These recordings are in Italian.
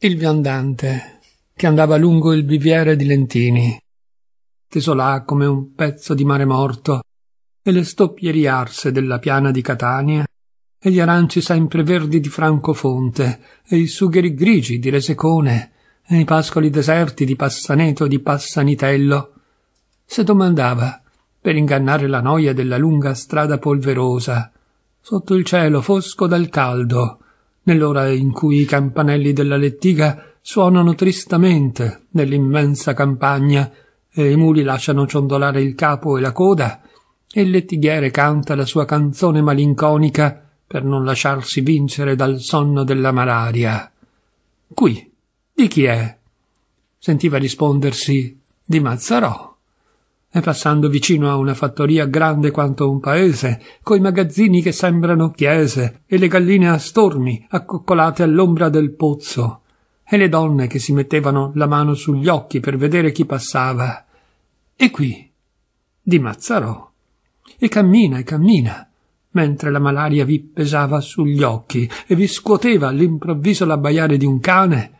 il viandante che andava lungo il biviere di Lentini, teso là come un pezzo di mare morto, e le stoppie riarse della piana di Catania, e gli aranci sempreverdi di Francofonte, e i sugheri grigi di Resecone, e i pascoli deserti di Passaneto e di Passanitello, se domandava, per ingannare la noia della lunga strada polverosa, sotto il cielo fosco dal caldo, nell'ora in cui i campanelli della lettiga suonano tristamente nell'immensa campagna e i muli lasciano ciondolare il capo e la coda e il lettighiere canta la sua canzone malinconica per non lasciarsi vincere dal sonno della malaria. Qui, di chi è? Sentiva rispondersi di Mazzarò e passando vicino a una fattoria grande quanto un paese, coi magazzini che sembrano chiese, e le galline a stormi accoccolate all'ombra del pozzo, e le donne che si mettevano la mano sugli occhi per vedere chi passava. E qui, di Mazzarò. E cammina e cammina, mentre la malaria vi pesava sugli occhi e vi scuoteva all'improvviso l'abbaiare di un cane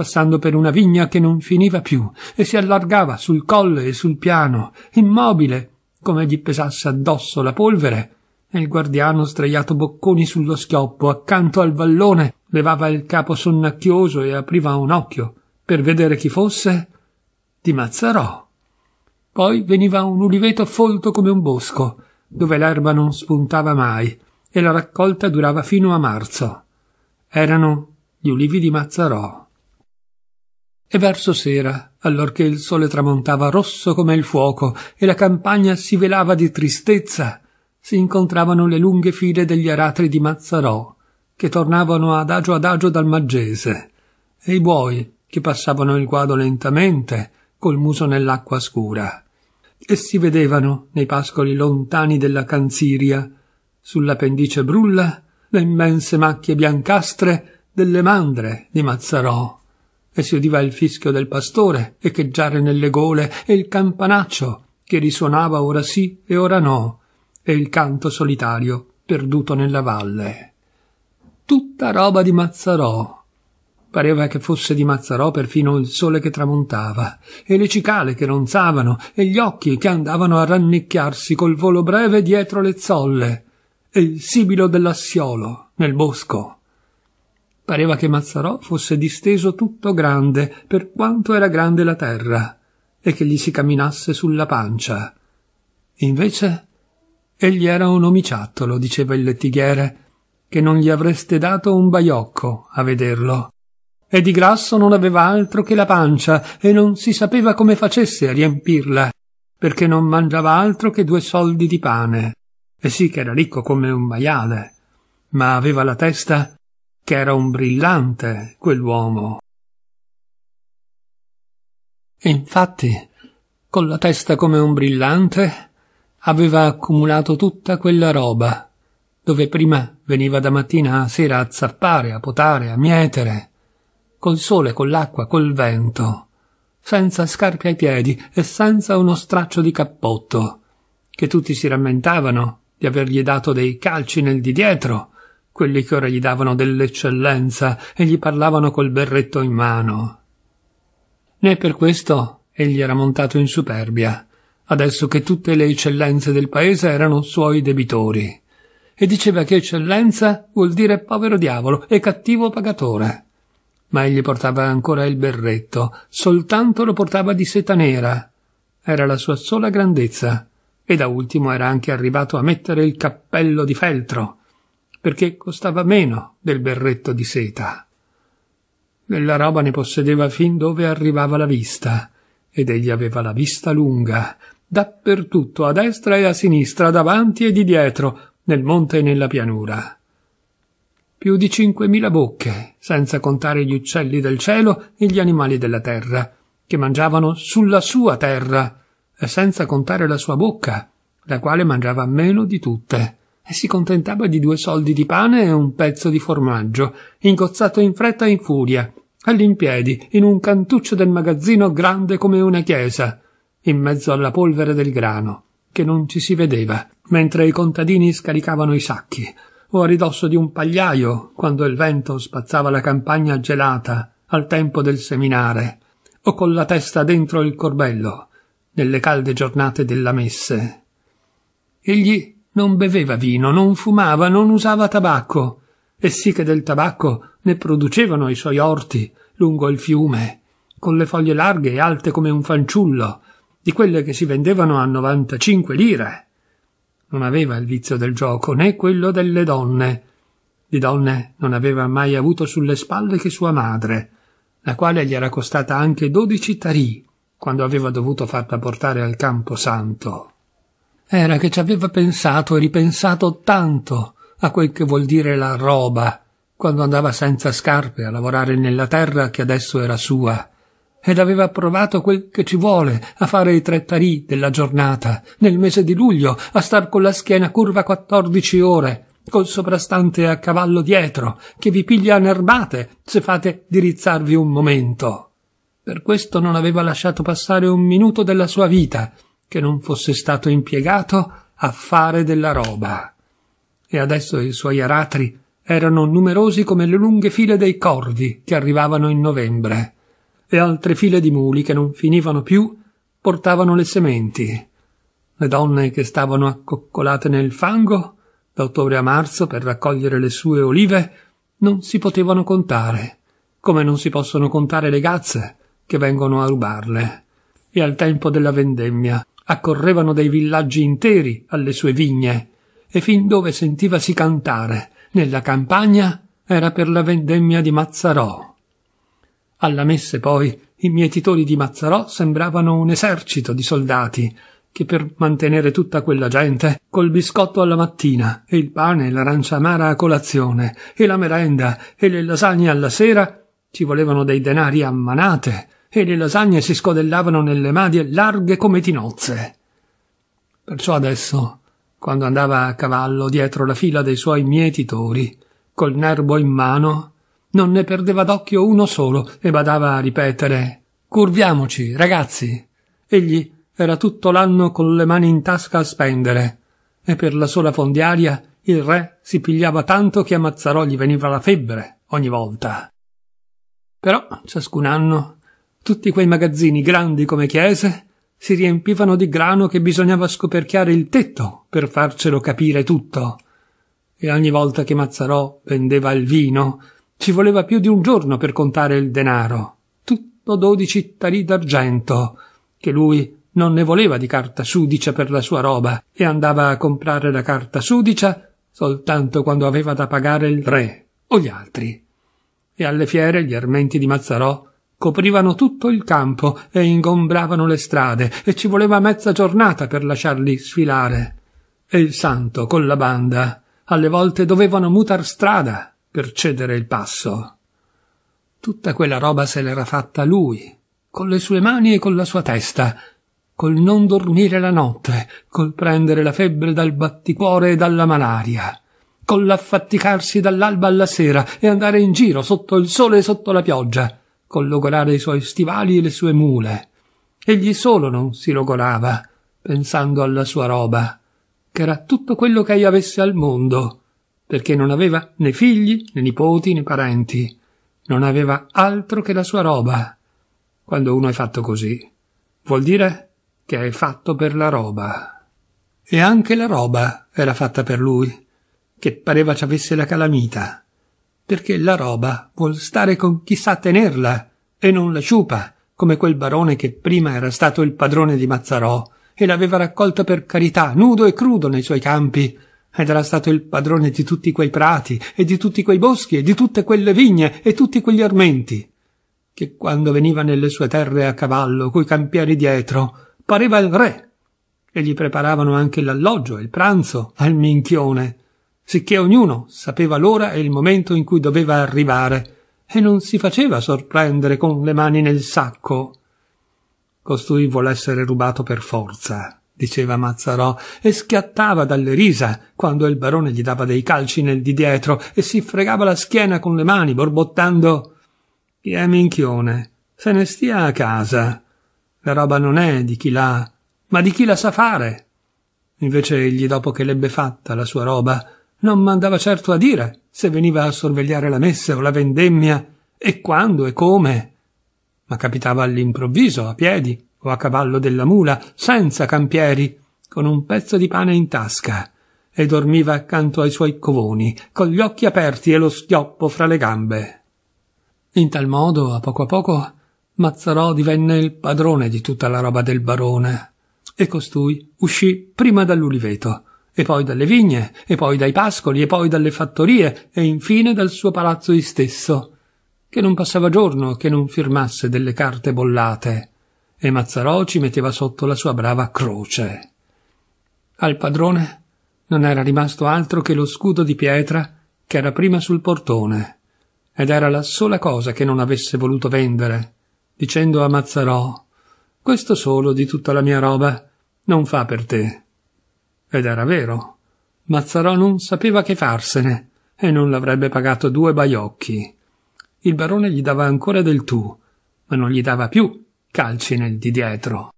passando per una vigna che non finiva più e si allargava sul colle e sul piano, immobile, come gli pesasse addosso la polvere, e il guardiano sdraiato bocconi sullo schioppo accanto al vallone levava il capo sonnacchioso e apriva un occhio per vedere chi fosse di Mazzarò. Poi veniva un uliveto folto come un bosco, dove l'erba non spuntava mai, e la raccolta durava fino a marzo. Erano gli ulivi di Mazzarò. E verso sera, allorché il sole tramontava rosso come il fuoco e la campagna si velava di tristezza, si incontravano le lunghe file degli aratri di Mazzarò, che tornavano adagio adagio dal Maggese, e i buoi che passavano il guado lentamente, col muso nell'acqua scura. E si vedevano, nei pascoli lontani della Canziria, sulla pendice brulla, le immense macchie biancastre delle mandre di Mazzarò e si udiva il fischio del pastore echeggiare nelle gole e il campanaccio che risuonava ora sì e ora no e il canto solitario perduto nella valle tutta roba di Mazzarò Pareva che fosse di Mazzarò perfino il sole che tramontava, e le cicale che ronzavano, e gli occhi che andavano a rannicchiarsi col volo breve dietro le zolle, e il sibilo dell'assiolo nel bosco. Pareva che Mazzarò fosse disteso tutto grande, per quanto era grande la terra, e che gli si camminasse sulla pancia. Invece, egli era un omiciattolo, diceva il lettighiere, che non gli avreste dato un baiocco a vederlo. E di grasso non aveva altro che la pancia, e non si sapeva come facesse a riempirla, perché non mangiava altro che due soldi di pane. E sì che era ricco come un maiale, ma aveva la testa che era un brillante quell'uomo. E Infatti, con la testa come un brillante, aveva accumulato tutta quella roba, dove prima veniva da mattina a sera a zappare, a potare, a mietere, col sole, con l'acqua, col vento, senza scarpe ai piedi e senza uno straccio di cappotto, che tutti si rammentavano di avergli dato dei calci nel di dietro, quelli che ora gli davano dell'eccellenza e gli parlavano col berretto in mano. Né per questo egli era montato in superbia, adesso che tutte le eccellenze del paese erano suoi debitori, e diceva che eccellenza vuol dire povero diavolo e cattivo pagatore. Ma egli portava ancora il berretto, soltanto lo portava di seta nera. Era la sua sola grandezza, e da ultimo era anche arrivato a mettere il cappello di feltro, perché costava meno del berretto di seta. Della roba ne possedeva fin dove arrivava la vista, ed egli aveva la vista lunga, dappertutto, a destra e a sinistra, davanti e di dietro, nel monte e nella pianura. Più di cinquemila bocche, senza contare gli uccelli del cielo e gli animali della terra, che mangiavano sulla sua terra, e senza contare la sua bocca, la quale mangiava meno di tutte e si contentava di due soldi di pane e un pezzo di formaggio, ingozzato in fretta e in furia, all'impiedi, in un cantuccio del magazzino grande come una chiesa, in mezzo alla polvere del grano, che non ci si vedeva, mentre i contadini scaricavano i sacchi, o a ridosso di un pagliaio, quando il vento spazzava la campagna gelata al tempo del seminare, o con la testa dentro il corbello, nelle calde giornate della messe. Egli non beveva vino, non fumava, non usava tabacco, e sì che del tabacco ne producevano i suoi orti lungo il fiume, con le foglie larghe e alte come un fanciullo, di quelle che si vendevano a 95 lire. Non aveva il vizio del gioco né quello delle donne. Di donne non aveva mai avuto sulle spalle che sua madre, la quale gli era costata anche dodici tarì quando aveva dovuto farla portare al campo santo era che ci aveva pensato e ripensato tanto a quel che vuol dire la roba, quando andava senza scarpe a lavorare nella terra che adesso era sua, ed aveva provato quel che ci vuole a fare i tre tarì della giornata, nel mese di luglio, a star con la schiena curva quattordici ore, col soprastante a cavallo dietro, che vi piglia nerbate se fate dirizzarvi un momento. Per questo non aveva lasciato passare un minuto della sua vita, che non fosse stato impiegato a fare della roba. E adesso i suoi aratri erano numerosi come le lunghe file dei corvi che arrivavano in novembre, e altre file di muli che non finivano più portavano le sementi. Le donne che stavano accoccolate nel fango, da ottobre a marzo, per raccogliere le sue olive, non si potevano contare, come non si possono contare le gazze che vengono a rubarle. E al tempo della vendemmia accorrevano dei villaggi interi alle sue vigne, e fin dove sentivasi cantare, nella campagna, era per la vendemmia di Mazzarò. Alla messe poi i mietitori di Mazzarò sembravano un esercito di soldati che per mantenere tutta quella gente col biscotto alla mattina e il pane e l'arancia amara a colazione e la merenda e le lasagne alla sera ci volevano dei denari a manate e le lasagne si scodellavano nelle madie larghe come tinozze. Perciò adesso, quando andava a cavallo dietro la fila dei suoi mietitori, col nerbo in mano, non ne perdeva d'occhio uno solo e badava a ripetere Curviamoci, ragazzi. Egli era tutto l'anno con le mani in tasca a spendere, e per la sola fondiaria il re si pigliava tanto che a Mazzarò gli veniva la febbre ogni volta. Però ciascun anno tutti quei magazzini grandi come chiese si riempivano di grano che bisognava scoperchiare il tetto per farcelo capire tutto. E ogni volta che Mazzarò vendeva il vino ci voleva più di un giorno per contare il denaro, tutto dodici tarì d'argento, che lui non ne voleva di carta sudicia per la sua roba e andava a comprare la carta sudicia soltanto quando aveva da pagare il re o gli altri. E alle fiere gli armenti di Mazzarò coprivano tutto il campo e ingombravano le strade e ci voleva mezza giornata per lasciarli sfilare. E il santo con la banda alle volte dovevano mutar strada per cedere il passo. Tutta quella roba se l'era fatta lui, con le sue mani e con la sua testa, col non dormire la notte, col prendere la febbre dal batticuore e dalla malaria col l'affaticarsi dall'alba alla sera e andare in giro sotto il sole e sotto la pioggia, col logorare i suoi stivali e le sue mule. Egli solo non si logorava, pensando alla sua roba, che era tutto quello che ei avesse al mondo, perché non aveva né figli, né nipoti, né parenti, non aveva altro che la sua roba. Quando uno è fatto così, vuol dire che è fatto per la roba. E anche la roba era fatta per lui, che pareva ci avesse la calamita perché la roba vuol stare con chi sa tenerla e non la ciupa, come quel barone che prima era stato il padrone di Mazzarò e l'aveva raccolta per carità, nudo e crudo nei suoi campi, ed era stato il padrone di tutti quei prati e di tutti quei boschi e di tutte quelle vigne e tutti quegli armenti, che quando veniva nelle sue terre a cavallo coi campieri dietro, pareva il re, e gli preparavano anche l'alloggio e il pranzo al minchione, sicché ognuno sapeva l'ora e il momento in cui doveva arrivare, e non si faceva sorprendere con le mani nel sacco. Costui vuole essere rubato per forza, diceva Mazzarò, e schiattava dalle risa quando il barone gli dava dei calci nel di dietro e si fregava la schiena con le mani, borbottando Chi è minchione? Se ne stia a casa. La roba non è di chi l'ha, ma di chi la sa fare. Invece egli, dopo che l'ebbe fatta la sua roba, non mandava certo a dire se veniva a sorvegliare la messa o la vendemmia, e quando e come. Ma capitava all'improvviso, a piedi o a cavallo della mula, senza campieri, con un pezzo di pane in tasca, e dormiva accanto ai suoi covoni, con gli occhi aperti e lo schioppo fra le gambe. In tal modo, a poco a poco, Mazzarò divenne il padrone di tutta la roba del barone, e costui uscì prima dall'uliveto, e poi dalle vigne, e poi dai pascoli, e poi dalle fattorie, e infine dal suo palazzo istesso, che non passava giorno che non firmasse delle carte bollate, e Mazzarò ci metteva sotto la sua brava croce. Al padrone non era rimasto altro che lo scudo di pietra che era prima sul portone, ed era la sola cosa che non avesse voluto vendere, dicendo a Mazzarò Questo solo di tutta la mia roba non fa per te ed era vero. Mazzarò non sapeva che farsene e non l'avrebbe pagato due baiocchi. Il barone gli dava ancora del tu, ma non gli dava più calci nel di dietro.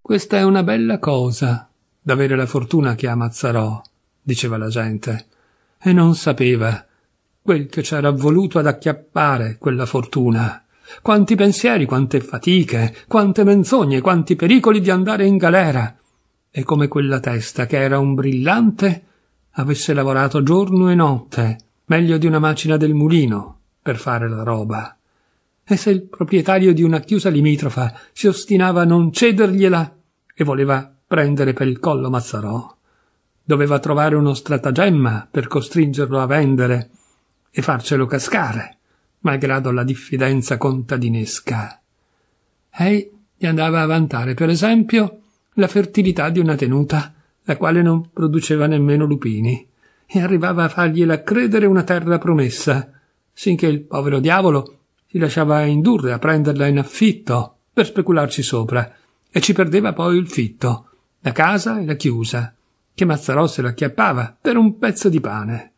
Questa è una bella cosa, d'avere la fortuna che ha Mazzarò, diceva la gente, e non sapeva quel che c'era voluto ad acchiappare quella fortuna. Quanti pensieri, quante fatiche, quante menzogne, quanti pericoli di andare in galera, e come quella testa che era un brillante avesse lavorato giorno e notte, meglio di una macina del mulino, per fare la roba. E se il proprietario di una chiusa limitrofa si ostinava a non cedergliela e voleva prendere per il collo Mazzarò, doveva trovare uno stratagemma per costringerlo a vendere e farcelo cascare, malgrado la diffidenza contadinesca. E gli andava a vantare, per esempio, la fertilità di una tenuta, la quale non produceva nemmeno lupini, e arrivava a fargliela credere una terra promessa, sinché il povero diavolo si lasciava indurre a prenderla in affitto per specularci sopra, e ci perdeva poi il fitto, la casa e la chiusa, che Mazzarò se la chiappava per un pezzo di pane.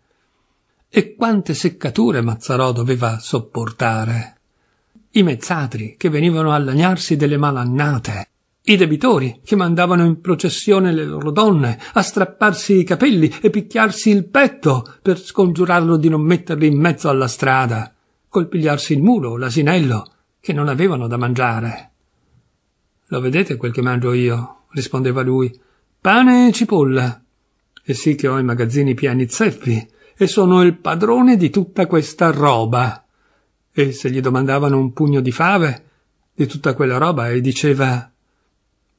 E quante seccature Mazzarò doveva sopportare! I mezzadri che venivano a lagnarsi delle malannate, i debitori che mandavano in processione le loro donne a strapparsi i capelli e picchiarsi il petto per scongiurarlo di non metterli in mezzo alla strada, colpigliarsi il mulo, o l'asinello, che non avevano da mangiare. Lo vedete quel che mangio io? rispondeva lui. Pane e cipolla. E sì che ho i magazzini piani zeppi, e sono il padrone di tutta questa roba. E se gli domandavano un pugno di fave, di tutta quella roba, e diceva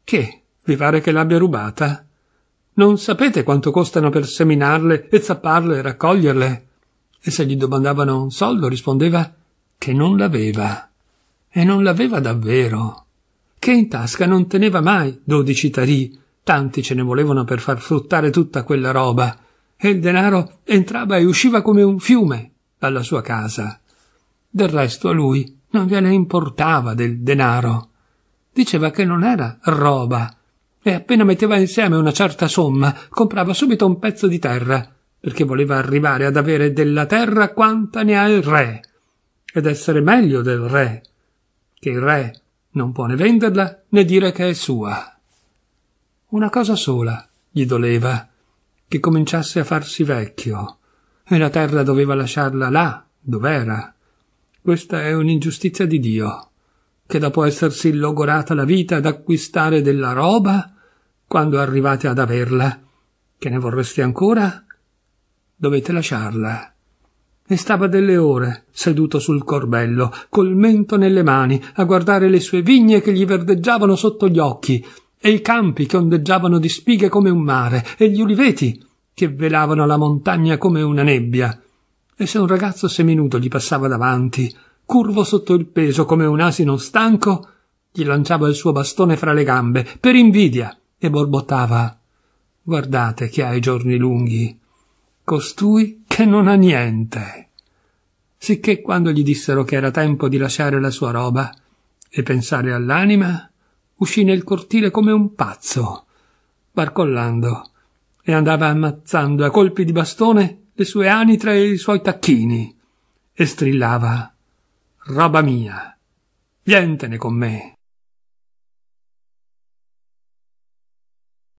che? Vi pare che l'abbia rubata? Non sapete quanto costano per seminarle e zapparle e raccoglierle? E se gli domandavano un soldo rispondeva che non l'aveva. E non l'aveva davvero. Che in tasca non teneva mai dodici tarì, tanti ce ne volevano per far fruttare tutta quella roba, e il denaro entrava e usciva come un fiume dalla sua casa. Del resto a lui non gliene importava del denaro Diceva che non era roba. E appena metteva insieme una certa somma, comprava subito un pezzo di terra, perché voleva arrivare ad avere della terra quanta ne ha il re, ed essere meglio del re, che il re non può né venderla né dire che è sua. Una cosa sola gli doleva, che cominciasse a farsi vecchio, e la terra doveva lasciarla là, dov'era. Questa è un'ingiustizia di Dio che dopo essersi logorata la vita ad acquistare della roba, quando arrivate ad averla, che ne vorreste ancora? Dovete lasciarla. E stava delle ore, seduto sul corbello, col mento nelle mani, a guardare le sue vigne che gli verdeggiavano sotto gli occhi, e i campi che ondeggiavano di spighe come un mare, e gli uliveti che velavano la montagna come una nebbia. E se un ragazzo seminudo gli passava davanti, curvo sotto il peso come un asino stanco, gli lanciava il suo bastone fra le gambe, per invidia, e borbottava Guardate che ha i giorni lunghi, costui che non ha niente. Sicché quando gli dissero che era tempo di lasciare la sua roba e pensare all'anima, uscì nel cortile come un pazzo, barcollando, e andava ammazzando a colpi di bastone le sue anitre e i suoi tacchini, e strillava roba mia. Vientene con me.